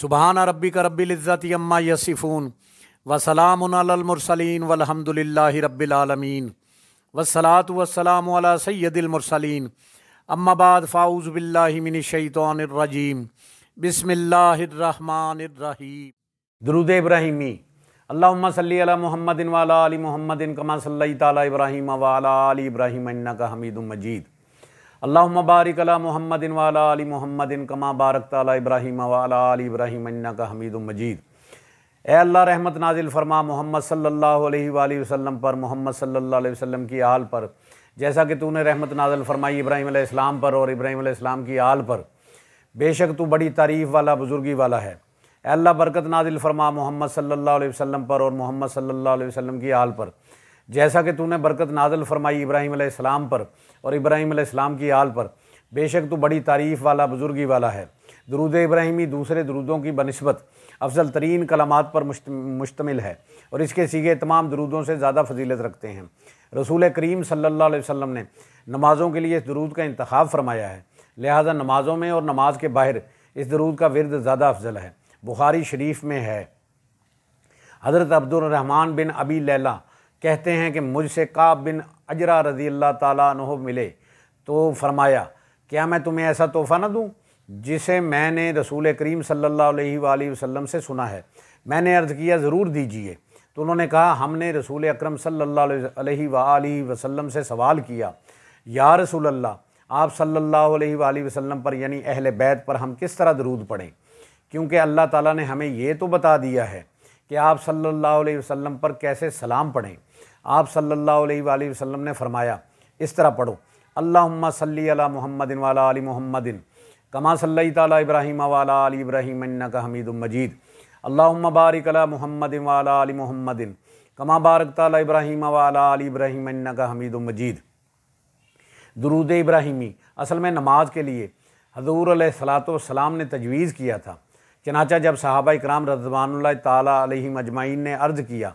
सुबहान रबी का रबीज़त अम्मा यसिफ़ून वसलामसलिन वलहमदिल्ला रबालमीन वसलात वसलाम सैदिलमरसलिन अम्माबाद फ़ाउज़ बिल्लामिनशैतरजीम बसमिल्लाम दरुद इब्राहिमी अल्लाम सल महमदिन वाली मुहमदिन कमा सल्ला इब्राहिम वाली इब्राहिम का हमीद मजीद अल्लाह बारिक मोहम्मदिन वाला अली मोहम्मदिन कमा बारक तला इब्राहिम वाला अली इब्राहिम का हमीद मजीद ए अल्लाह रहमत नाजिल फरमा मोहम्मद सल्लल्लाहु अलैहि वसल्लम पर मोहम्मद सल्लल्लाहु अलैहि वसल्लम की आल पर जैसा कि तूने रहमत नाजिल फरमाई इब्राहिम इस्लाम पर और इब्राहिम इस्लाम की आल पर बेशक तू बड़ी तारीफ़ वाला बुज़ुर्गी वाला है अल्लाह बरकत नाजिल फरमा मोहम्मद सल्लल्लाहु अलैहि वसल्लम पर और मोहम्मद सल्लल्लाहु अलैहि वसल्लम की आल पर जैसा कि तूने बरकत नाजल फरमाई इब्राहिम आसमाम पर और इब्राहिम आसमाम की आल पर बेशक तो बड़ी तारीफ़ वाला बुजुर्गी वाला है दरूद इब्राहिमी दूसरे दरूदों की बनस्बत अफजल तरीन कलामात पर मुश्तमिल है और इसके सीगे तमाम दरूदों से ज़्यादा फजीलत रखते हैं रसूल करीम सल्ला वसम ने नमाज़ों के लिए इस दरूद का इंतखब फरमाया है लिहाजा नमाज़ों में और नमाज के बाहर इस दरूद का विरद ज़्यादा अफजल है बुखारी शरीफ में है हज़रत अब्दुलरहमान बिन अबी लैला कहते हैं कि मुझसे काब बिन अजरा रजी अल्लाह तह मिले तो फरमाया क्या मैं तुम्हें ऐसा तोहफ़ा ना दूँ जिसे मैंने रसूल करीम सल्लल्लाहु अलैहि वसल्लम से सुना है मैंने अर्ज़ किया ज़रूर दीजिए तो उन्होंने कहा हमने रसूल अकरम सल्लल्लाहु अलैहि वसल्लम से सवाल किया या रसूल अल्लाह आप सल्लल्लाहु अलैहि वसल्लम पर यानी अहल बैत पर हम किस तरह दरूद पढ़ें क्योंकि अल्लाह ताला ने हमें ये तो बता दिया है कि आप सल्लल्लाहु अलैहि वसल्लम पर कैसे सलाम पढ़ें आप सल्लल्लाहु अलैहि वसल्लम ने फरमाया इस तरह पढ़ो अल्लाहुम्मा सल्ली अला मुहम्मदिन वाला अली मुहम्मदिन कमा सल्ली ताली इब्राहिम वाला अली इब्राहिम का हमीद मजीद अल्लाहुम्मा बारिक अला मुहम्मदिन वाला अली मुहम्मदिन कमा बारक ताली इब्राहिम वाला अली इब्राहिम का हमीद मजीद दरूद इब्राहिमी असल में नमाज के लिए हजूर सलात सलाम ने तजवीज़ किया था चनाचा जब साहबा इक्राम रजवान तली मजमाइन ने अर्ज़ किया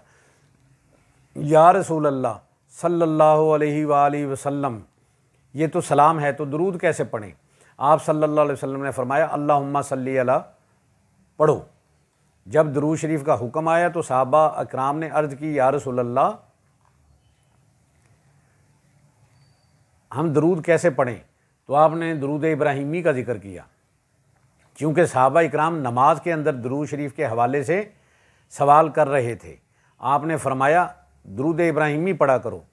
या रसूल अल्लाह सल्लल्लाहु अलैहि वसल्लम ये तो सलाम है तो दरूद कैसे पढ़ें आप सल्लल्लाहु अलैहि वसल्लम ने फरमाया अल्लाहुम्मा सल्ली अला पढ़ो जब दरूद शरीफ का हुक्म आया तो सहाबा अकराम ने अर्ज़ की या रसोल्ला हम दरूद कैसे पढ़ें तो आपने दरूद इब्राहिमी का जिक्र किया क्योंकि सहाबा इक्राम नमाज के अंदर दरूद शरीफ के हवाले से सवाल कर रहे थे आपने फरमाया दरूद इब्राहिमी पढ़ा करो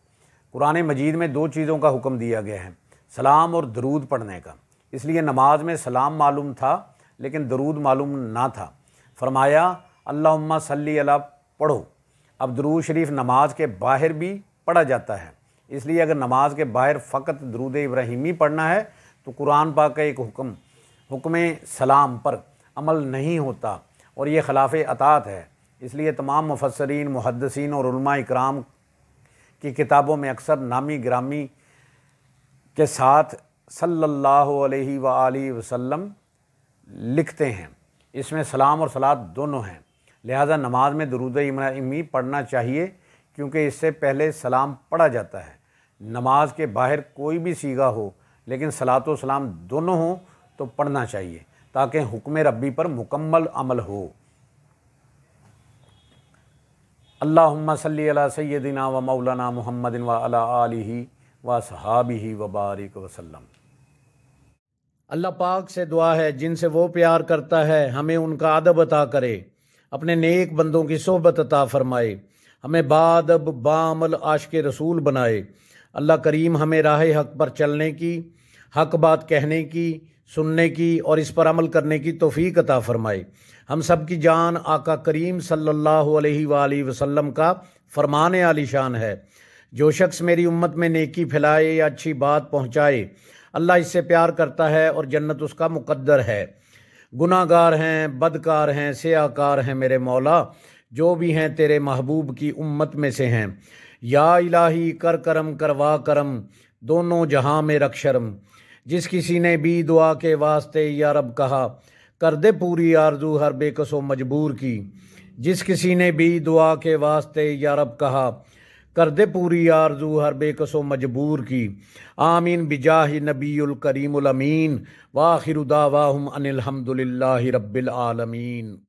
कुरान मजीद में दो चीज़ों का हुक्म दिया गया है सलाम और दरूद पढ़ने का इसलिए नमाज में सलाम मालूम था लेकिन दरूद मालूम ना था फरमाया अल्लाह सल्ली अला पढ़ो अब दरूद शरीफ नमाज के बाहर भी पढ़ा जाता है इसलिए अगर नमाज के बाहर फ़कत दरूद इब्राहिमी पढ़ना है तो कुरान पाक का एक हुक्म हुक्म सलाम पर अमल नहीं होता और ये खिलाफ अतात है इसलिए तमाम मुफसरीन मुहदसिन और इकराम की किताबों में अक्सर नामी ग्रामी के साथ सल्ला अलैहि लिखते हैं इसमें सलाम और सलाद दोनों हैं लिहाजा नमाज में दरूद इमी पढ़ना चाहिए क्योंकि इससे पहले सलाम पढ़ा जाता है नमाज के बाहर कोई भी सीगा हो लेकिन सलात सलाम दोनों हों तो पढ़ना चाहिए ताकि हुक्म रबी पर मुकम्मल अमल हो अल्लाम सल्ली सैदिना व मौलाना मोहम्मद व व सहाबी व बारिक वसलम अल्लाह पाक से दुआ है जिनसे वो प्यार करता है हमें उनका अदब अता करे अपने नेक बंदों की सोहबत अता फरमाए हमें बादब बामल आश के रसूल बनाए अल्लाह करीम हमें राह हक पर चलने की हक बात कहने की सुनने की और इस पर अमल करने की तोफ़ी अता फ़रमाए हम सब की जान आका करीम सल्लल्लाहु अलैहि सल्ला वसल्लम का फरमान आलिशान है जो शख्स मेरी उम्मत में नेकी फैलाए या अच्छी बात पहुँचाए अल्लाह इससे प्यार करता है और जन्नत उसका मुकद्दर है गुनागार हैं बदकार हैं सयाकार हैं मेरे मौला जो भी हैं तेरे महबूब की उम्मत में से हैं या इलाही कर करम करवा करम दोनों जहाँ में रख शर्म जिस किसी ने भी दुआ के वास्ते या रब कहा कर दे पूरी आरजू हर बेकसो मजबूर की जिस किसी ने भी दुआ के वास्ते या रब कहा कर दे पूरी आरजू हर बेकसो मजबूर की आमीन बिजाह नबील करीम अमीन वाखिर दावाहम अनिलहमदिल्ला रब्बिल आलमीन